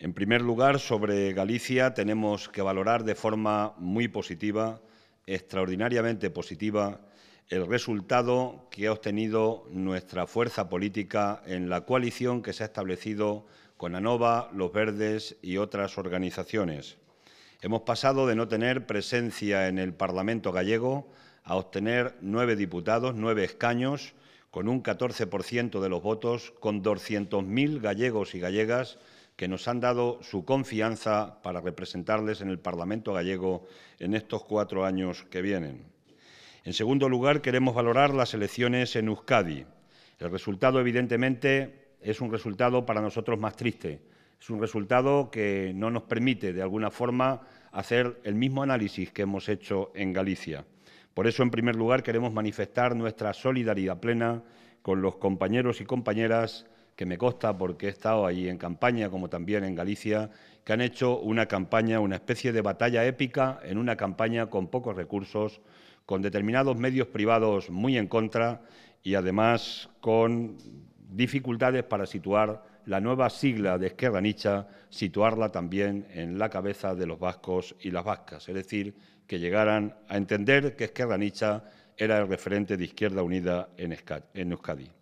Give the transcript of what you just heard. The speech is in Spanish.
En primer lugar, sobre Galicia tenemos que valorar de forma muy positiva, extraordinariamente positiva, el resultado que ha obtenido nuestra fuerza política en la coalición que se ha establecido con ANOVA, Los Verdes y otras organizaciones. Hemos pasado de no tener presencia en el Parlamento gallego a obtener nueve diputados, nueve escaños, con un 14% de los votos, con 200.000 gallegos y gallegas que nos han dado su confianza para representarles en el Parlamento gallego en estos cuatro años que vienen. En segundo lugar, queremos valorar las elecciones en Euskadi. El resultado, evidentemente, es un resultado para nosotros más triste. Es un resultado que no nos permite, de alguna forma, hacer el mismo análisis que hemos hecho en Galicia. Por eso, en primer lugar, queremos manifestar nuestra solidaridad plena con los compañeros y compañeras que me consta porque he estado allí en campaña, como también en Galicia, que han hecho una campaña, una especie de batalla épica en una campaña con pocos recursos, con determinados medios privados muy en contra y además con dificultades para situar la nueva sigla de Esquerra Nicha, situarla también en la cabeza de los vascos y las vascas, es decir, que llegaran a entender que Esquerra Nicha era el referente de Izquierda Unida en Euskadi.